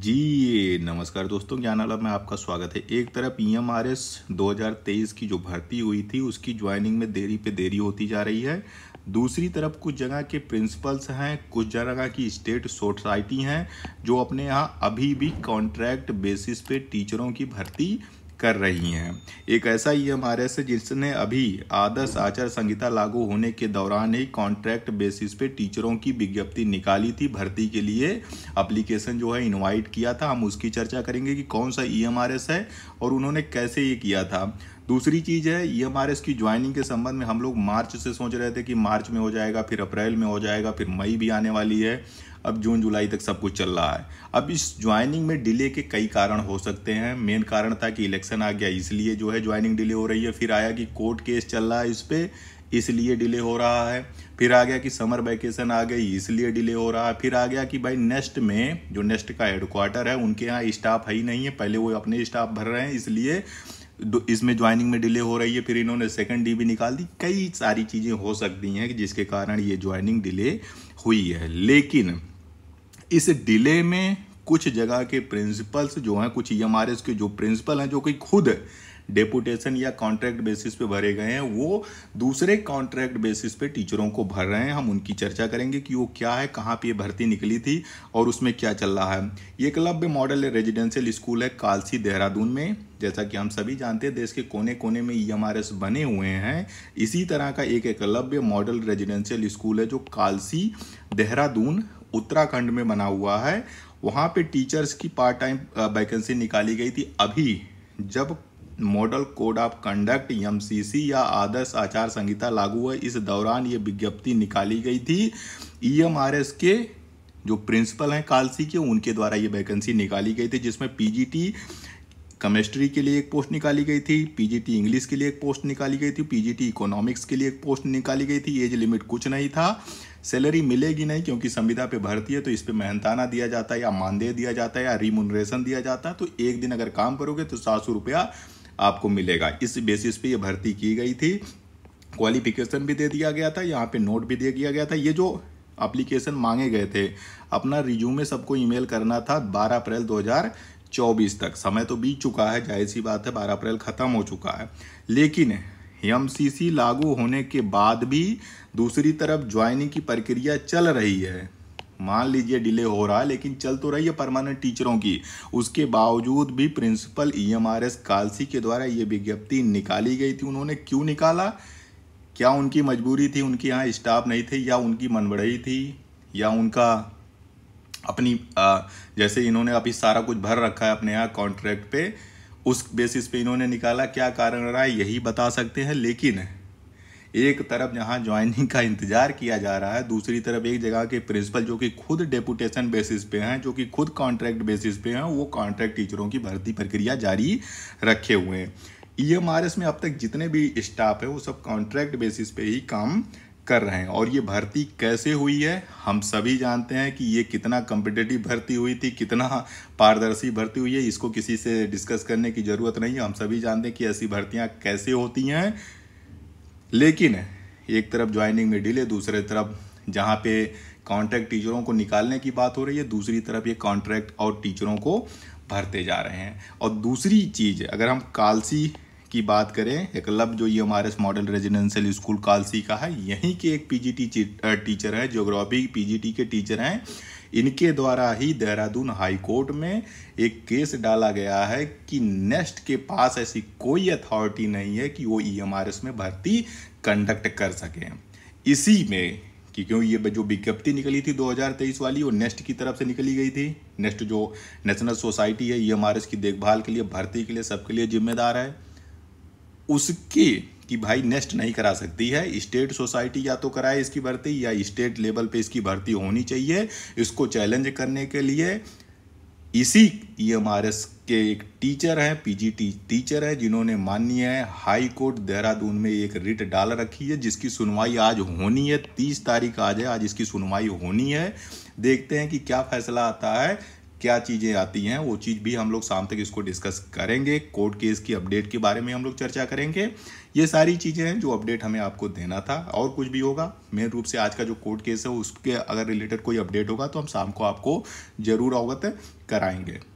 जी नमस्कार दोस्तों ज्ञान लाभ में आपका स्वागत है एक तरफ ई एम आर एस दो हज़ार तेईस की जो भर्ती हुई थी उसकी ज्वाइनिंग में देरी पे देरी होती जा रही है दूसरी तरफ कुछ जगह के प्रिंसिपल्स हैं कुछ जगह की स्टेट सोसाइटी हैं जो अपने यहाँ अभी भी कॉन्ट्रैक्ट बेसिस पे टीचरों की भर्ती कर रही हैं एक ऐसा ई एम आर एस है जिसने अभी आदर्श आचार संहिता लागू होने के दौरान ही कॉन्ट्रैक्ट बेसिस पे टीचरों की विज्ञप्ति निकाली थी भर्ती के लिए अप्लीकेशन जो है इन्वाइट किया था हम उसकी चर्चा करेंगे कि कौन सा ई एम आर एस है और उन्होंने कैसे ये किया था दूसरी चीज़ है ई एम आर एस की ज्वाइनिंग के संबंध में हम लोग मार्च से सोच रहे थे कि मार्च में हो जाएगा फिर अप्रैल में हो जाएगा फिर मई भी आने वाली है अब जून जुलाई तक सब कुछ चल रहा है अब इस ज्वाइनिंग में डिले के कई कारण हो सकते हैं मेन कारण था कि इलेक्शन आ गया इसलिए जो है ज्वाइनिंग डिले हो रही है फिर आया कि कोर्ट केस चल रहा है इस पर इसलिए डिले हो रहा है फिर आ गया कि समर वैकेशन आ गई इसलिए डिले हो रहा है फिर आ गया कि भाई नेस्ट में जो नेस्ट का हेडक्वार्टर है उनके यहाँ स्टाफ है ही नहीं है पहले वो अपने स्टाफ भर रहे हैं इसलिए इसमें ज्वाइनिंग में डिले हो रही है फिर इन्होंने सेकंड डी भी निकाल दी कई सारी चीज़ें हो सकती हैं जिसके कारण ये ज्वाइनिंग डिले हुई है लेकिन इस डिले में कुछ जगह के प्रिंसिपल्स जो हैं कुछ ई e के जो प्रिंसिपल हैं जो कि खुद डेपुटेशन या कॉन्ट्रैक्ट बेसिस पे भरे गए हैं वो दूसरे कॉन्ट्रैक्ट बेसिस पे टीचरों को भर रहे हैं हम उनकी चर्चा करेंगे कि वो क्या है कहाँ पे ये भर्ती निकली थी और उसमें क्या चल रहा है ये क्लब मॉडल रेजिडेंशियल स्कूल है कालसी देहरादून में जैसा कि हम सभी जानते हैं देश के कोने कोने में ई e बने हुए हैं इसी तरह का एक एकलव्य मॉडल रेजिडेंशियल स्कूल है जो कालसी देहरादून उत्तराखंड में बना हुआ है वहाँ पे टीचर्स की पार्ट टाइम वैकेंसी निकाली गई थी अभी जब model code of conduct M या आदर्श आचार संहिता लागू है इस दौरान ये विज्ञप्ति निकाली गई थी ई e के जो प्रिंसिपल हैं कालसी के उनके द्वारा ये वैकेंसी निकाली गई थी जिसमें पीजीटी केमिस्ट्री के लिए एक पोस्ट निकाली गई थी पीजीटी इंग्लिश के लिए एक पोस्ट निकाली गई थी पीजीटी इकोनॉमिक्स के लिए एक पोस्ट निकाली गई थी एज लिमिट कुछ नहीं था सैलरी मिलेगी नहीं क्योंकि संविदा पे भर्ती है तो इस पर मेहनताना दिया जाता है या मानदेय दिया जाता है या रिमुनरेशन दिया जाता है तो एक दिन अगर काम करोगे तो सात सौ रुपया आपको मिलेगा इस बेसिस पे ये भर्ती की गई थी क्वालिफिकेशन भी दे दिया गया था यहाँ पे नोट भी दे दिया गया था ये जो अप्लीकेशन मांगे गए थे अपना रिज्यूमे सबको ईमेल करना था 12 अप्रैल चौबीस तक समय तो बीत चुका है जाहिर सी बात है बारह अप्रैल ख़त्म हो चुका है लेकिन एम लागू होने के बाद भी दूसरी तरफ ज्वाइनिंग की प्रक्रिया चल रही है मान लीजिए डिले हो रहा है लेकिन चल तो रही है परमानेंट टीचरों की उसके बावजूद भी principal E M R S Kalsi के द्वारा ये विज्ञप्ति निकाली गई थी उन्होंने क्यों निकाला क्या उनकी मजबूरी थी उनके यहाँ स्टाफ नहीं थे या उनकी मनबड़ई थी या उनका अपनी आ, जैसे इन्होंने अभी सारा कुछ भर रखा है अपने यहाँ कॉन्ट्रैक्ट पे उस बेसिस पे इन्होंने निकाला क्या कारण रहा है यही बता सकते हैं लेकिन एक तरफ जहाँ ज्वाइनिंग का इंतज़ार किया जा रहा है दूसरी तरफ एक जगह के प्रिंसिपल जो कि खुद डेपुटेशन बेसिस पे हैं जो कि खुद कॉन्ट्रैक्ट बेसिस पे हैं वो कॉन्ट्रैक्ट टीचरों की भर्ती प्रक्रिया जारी रखे हुए हैं ई e में अब तक जितने भी स्टाफ हैं वो सब कॉन्ट्रैक्ट बेसिस पे ही काम कर रहे हैं और ये भर्ती कैसे हुई है हम सभी जानते हैं कि ये कितना कम्पिटेटिव भर्ती हुई थी कितना पारदर्शी भर्ती हुई है इसको किसी से डिस्कस करने की ज़रूरत नहीं है हम सभी जानते हैं कि ऐसी भर्तियाँ कैसे होती हैं लेकिन एक तरफ ज्वाइनिंग में डिले दूसरे तरफ जहाँ पे कॉन्ट्रैक्ट टीचरों को निकालने की बात हो रही है दूसरी तरफ ये कॉन्ट्रैक्ट और टीचरों को भरते जा रहे हैं और दूसरी चीज़ अगर हम कालसी की बात करें एकलव्य जो ये हमारे मॉडल रेजिडेंशियल स्कूल कालसी का है यहीं के एक पीजीटी टीचर हैं ज्योग्राफी पीजीटी के टीचर हैं इनके द्वारा ही देहरादून हाई कोर्ट में एक केस डाला गया है कि नेस्ट के पास ऐसी कोई अथॉरिटी नहीं है कि वो ई में भर्ती कंडक्ट कर सकें इसी में कि क्यों ये जो विज्ञप्ति निकली थी 2023 वाली वो नेस्ट की तरफ से निकली गई थी नेस्ट जो नेशनल सोसाइटी है ई की देखभाल के लिए भर्ती के लिए सबके लिए जिम्मेदार है उसके कि भाई नेस्ट नहीं करा सकती है स्टेट सोसाइटी या तो कराए इसकी भर्ती या स्टेट लेवल पे इसकी भर्ती होनी चाहिए इसको चैलेंज करने के लिए इसी ई e के एक टीचर हैं पीजीटी टीचर हैं जिन्होंने माननीय है, हाई कोर्ट देहरादून में एक रिट डाल रखी है जिसकी सुनवाई आज होनी है तीस तारीख आज है आज इसकी सुनवाई होनी है देखते हैं कि क्या फैसला आता है क्या चीज़ें आती हैं वो चीज़ भी हम लोग शाम तक इसको डिस्कस करेंगे कोर्ट केस की अपडेट के बारे में हम लोग चर्चा करेंगे ये सारी चीज़ें हैं जो अपडेट हमें आपको देना था और कुछ भी होगा मेन रूप से आज का जो कोर्ट केस है उसके अगर रिलेटेड कोई अपडेट होगा तो हम शाम को आपको ज़रूर अवगत कराएंगे